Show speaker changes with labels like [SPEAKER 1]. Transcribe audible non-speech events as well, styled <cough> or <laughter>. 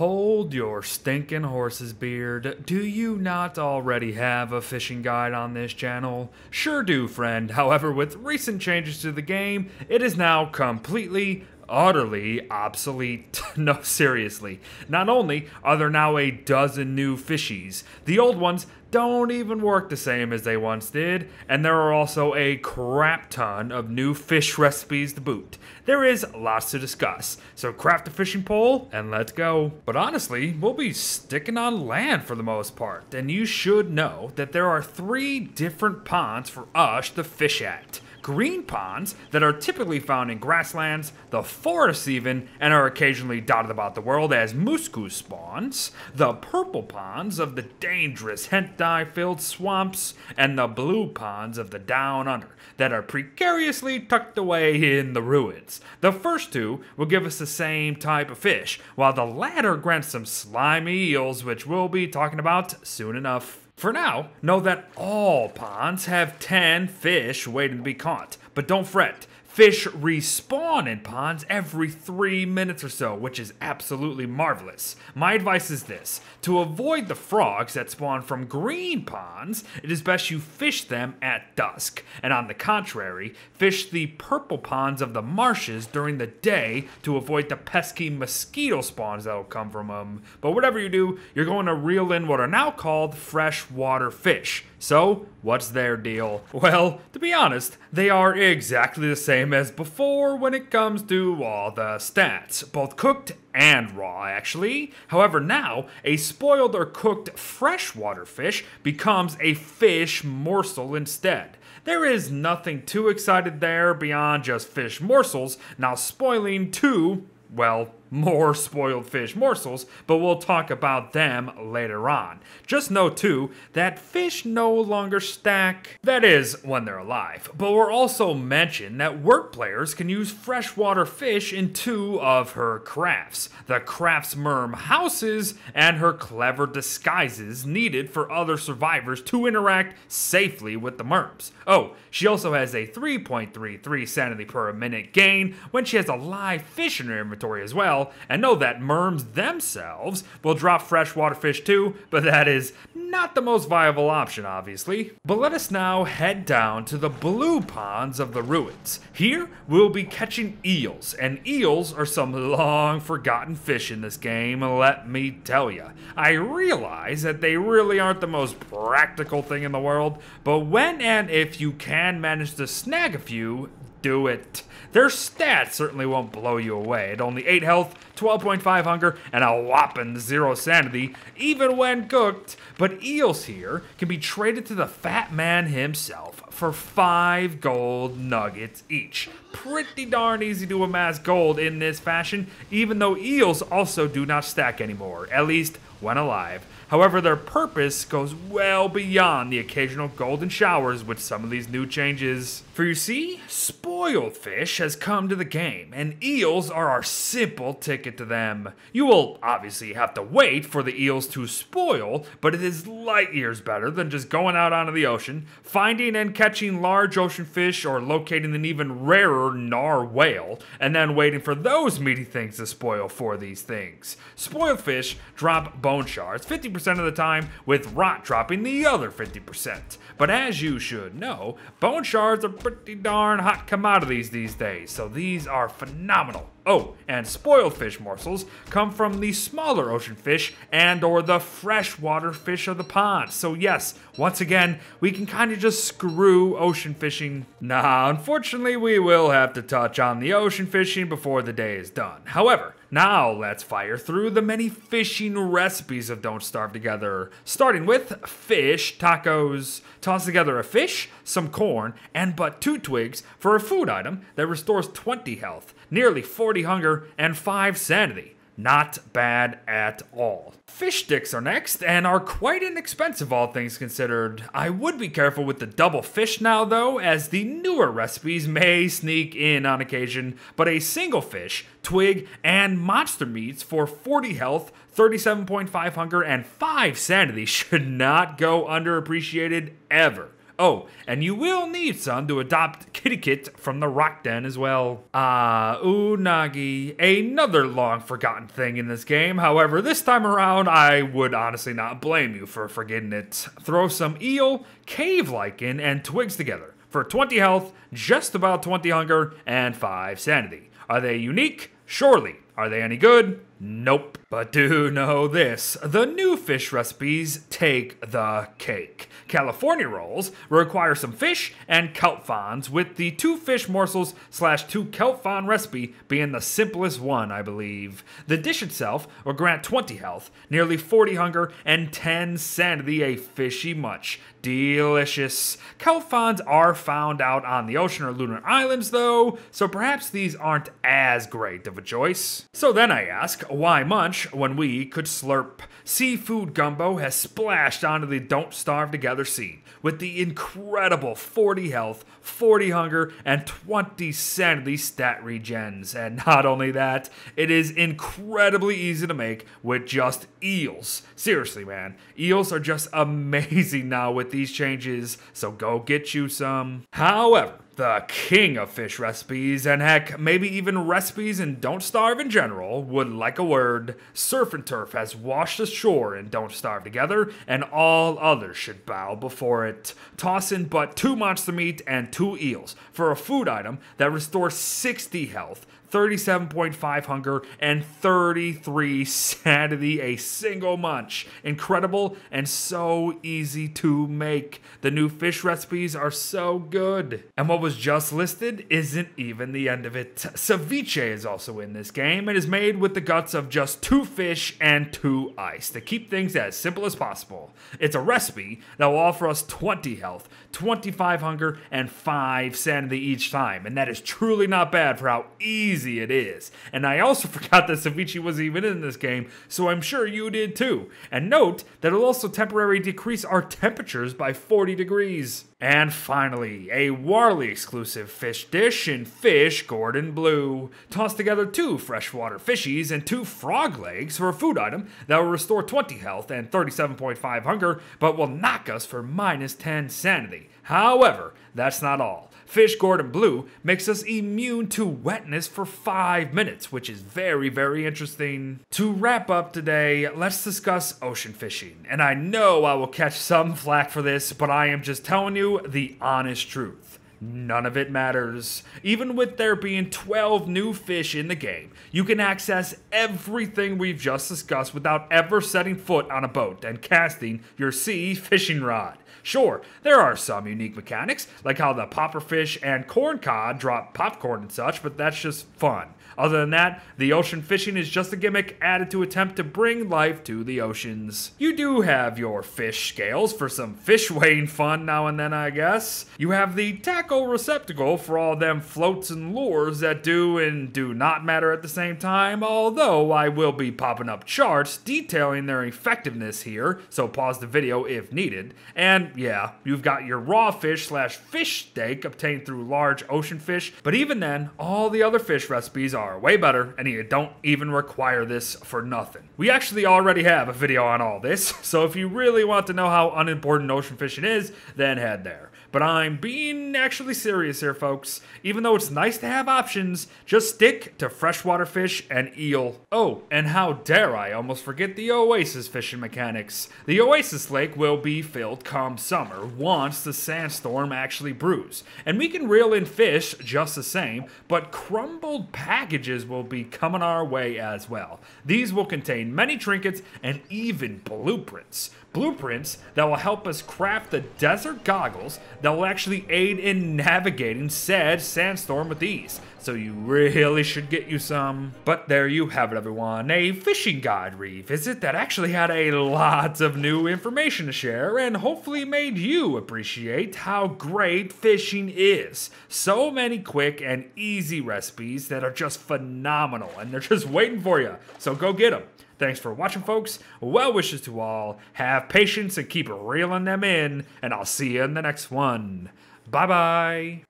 [SPEAKER 1] Hold your stinking horse's beard. Do you not already have a fishing guide on this channel? Sure do, friend. However, with recent changes to the game, it is now completely utterly obsolete. <laughs> no, seriously. Not only are there now a dozen new fishies, the old ones don't even work the same as they once did, and there are also a crap ton of new fish recipes to boot. There is lots to discuss, so craft a fishing pole and let's go. But honestly, we'll be sticking on land for the most part, and you should know that there are three different ponds for us to fish at green ponds that are typically found in grasslands, the forests even, and are occasionally dotted about the world as musku spawns, the purple ponds of the dangerous dye filled swamps, and the blue ponds of the down under that are precariously tucked away in the ruins. The first two will give us the same type of fish, while the latter grants some slimy eels, which we'll be talking about soon enough. For now, know that all ponds have 10 fish waiting to be caught, but don't fret. Fish respawn in ponds every three minutes or so, which is absolutely marvelous. My advice is this to avoid the frogs that spawn from green ponds, it is best you fish them at dusk, and on the contrary, fish the purple ponds of the marshes during the day to avoid the pesky mosquito spawns that'll come from them. But whatever you do, you're going to reel in what are now called freshwater fish. So, what's their deal? Well, to be honest, they are exactly the same as before when it comes to all the stats, both cooked and raw actually. However, now a spoiled or cooked freshwater fish becomes a fish morsel instead. There is nothing too excited there beyond just fish morsels now spoiling two, well, more spoiled fish morsels, but we'll talk about them later on. Just know too that fish no longer stack, that is, when they're alive. But we're also mention that work players can use freshwater fish in two of her crafts the craft's merm houses and her clever disguises needed for other survivors to interact safely with the merms. Oh, she also has a 3.33 sanity per minute gain when she has a live fish in her inventory as well well, and know that merms themselves will drop freshwater fish too, but that is not the most viable option, obviously. But let us now head down to the blue ponds of the ruins. Here, we'll be catching eels, and eels are some long forgotten fish in this game, let me tell you. I realize that they really aren't the most practical thing in the world, but when and if you can manage to snag a few, do it. Their stats certainly won't blow you away at only 8 health, 12.5 hunger, and a whopping 0 sanity, even when cooked. But Eels here can be traded to the fat man himself for 5 gold nuggets each. Pretty darn easy to amass gold in this fashion, even though Eels also do not stack anymore, at least when alive. However, their purpose goes well beyond the occasional golden showers with some of these new changes. For you see, spoiled fish has come to the game, and eels are our simple ticket to them. You will obviously have to wait for the eels to spoil, but it is light years better than just going out onto the ocean, finding and catching large ocean fish, or locating an even rarer narwhale, and then waiting for those meaty things to spoil for these things. Spoiled fish drop bone shards 50% 50% of the time, with rot dropping the other 50%. But as you should know, bone shards are pretty darn hot commodities these days, so these are phenomenal. Oh, and spoiled fish morsels come from the smaller ocean fish and or the freshwater fish of the pond. So yes, once again, we can kind of just screw ocean fishing. Nah, unfortunately, we will have to touch on the ocean fishing before the day is done. However, now let's fire through the many fishing recipes of Don't Starve Together, starting with fish tacos. Toss together a fish, some corn, and but two twigs for a food item that restores 20 health, nearly 40 hunger, and 5 sanity. Not bad at all. Fish sticks are next and are quite inexpensive all things considered. I would be careful with the double fish now though as the newer recipes may sneak in on occasion, but a single fish, twig, and monster meats for 40 health, 37.5 hunger, and 5 sanity <laughs> should not go underappreciated ever. Oh, and you will need, some to adopt Kitty Kit from the Rock Den as well. Ah, uh, Unagi, another long forgotten thing in this game. However, this time around, I would honestly not blame you for forgetting it. Throw some eel, cave lichen, and twigs together for 20 health, just about 20 hunger, and 5 sanity. Are they unique? Surely. Are they any good? Nope. But do know this the new fish recipes take the cake. California rolls require some fish and kelp fonds, with the two fish morsels slash two kelp fond recipe being the simplest one, I believe. The dish itself will grant 20 health, nearly 40 hunger, and 10 sanity, a fishy much. Delicious. Kelp fonds are found out on the ocean or lunar islands, though, so perhaps these aren't as great of a choice. So then I ask, why munch? lunch when we could slurp. Seafood gumbo has splashed onto the Don't Starve Together scene with the incredible 40 health, 40 hunger, and 20 sanity stat regens. And not only that, it is incredibly easy to make with just eels. Seriously, man, eels are just <laughs> amazing now with these changes, so go get you some. However, the king of fish recipes, and heck, maybe even recipes and Don't Starve in general, would like a word, Surf and Turf has washed ashore and Don't Starve Together, and all others should bow before it. Toss in but two monster meat and two eels for a food item that restores 60 health, 37.5 hunger, and 33 sanity. A single munch. Incredible and so easy to make. The new fish recipes are so good. And what was just listed isn't even the end of it. Ceviche is also in this game and is made with the guts of just two fish and two ice to keep things as simple as possible. It's a recipe that will offer us 20 health, 25 hunger, and 5 sanity each time. And that is truly not bad for how easy it is. And I also <laughs> forgot that Savichi was even in this game, so I'm sure you did too. And note that it'll also temporarily decrease our temperatures by 40 degrees. And finally, a Warly exclusive fish dish in Fish Gordon Blue. Toss together two freshwater fishies and two frog legs for a food item that will restore 20 health and 37.5 hunger, but will knock us for minus 10 sanity. However, that's not all. Fish Gordon Blue makes us immune to wetness for five minutes, which is very, very interesting. To wrap up today, let's discuss ocean fishing. And I know I will catch some flack for this, but I am just telling you the honest truth. None of it matters. Even with there being 12 new fish in the game, you can access everything we've just discussed without ever setting foot on a boat and casting your sea fishing rod. Sure, there are some unique mechanics, like how the popperfish and corn cod drop popcorn and such, but that's just fun. Other than that, the ocean fishing is just a gimmick added to attempt to bring life to the oceans. You do have your fish scales for some fish <laughs> weighing fun now and then, I guess. You have the tackle receptacle for all them floats and lures that do and do not matter at the same time, although I will be popping up charts detailing their effectiveness here, so pause the video if needed. And yeah, you've got your raw fish slash fish steak obtained through large ocean fish, but even then, all the other fish recipes are way better and you don't even require this for nothing. We actually already have a video on all this, <laughs> so if you really want to know how unimportant ocean fishing is, then head there. But I'm being actually serious here, folks. Even though it's nice to have options, just stick to freshwater fish and eel. Oh, and how dare I almost forget the Oasis fishing mechanics. The Oasis Lake will be filled come Summer wants the sandstorm actually brews. And we can reel in fish just the same, but crumbled packages will be coming our way as well. These will contain many trinkets and even blueprints. Blueprints that will help us craft the desert goggles that will actually aid in navigating said sandstorm with ease so you really should get you some. But there you have it, everyone. A fishing guide revisit that actually had a lot of new information to share and hopefully made you appreciate how great fishing is. So many quick and easy recipes that are just phenomenal and they're just waiting for you. So go get them. Thanks for watching, folks. Well wishes to all. Have patience and keep reeling them in, and I'll see you in the next one. Bye bye.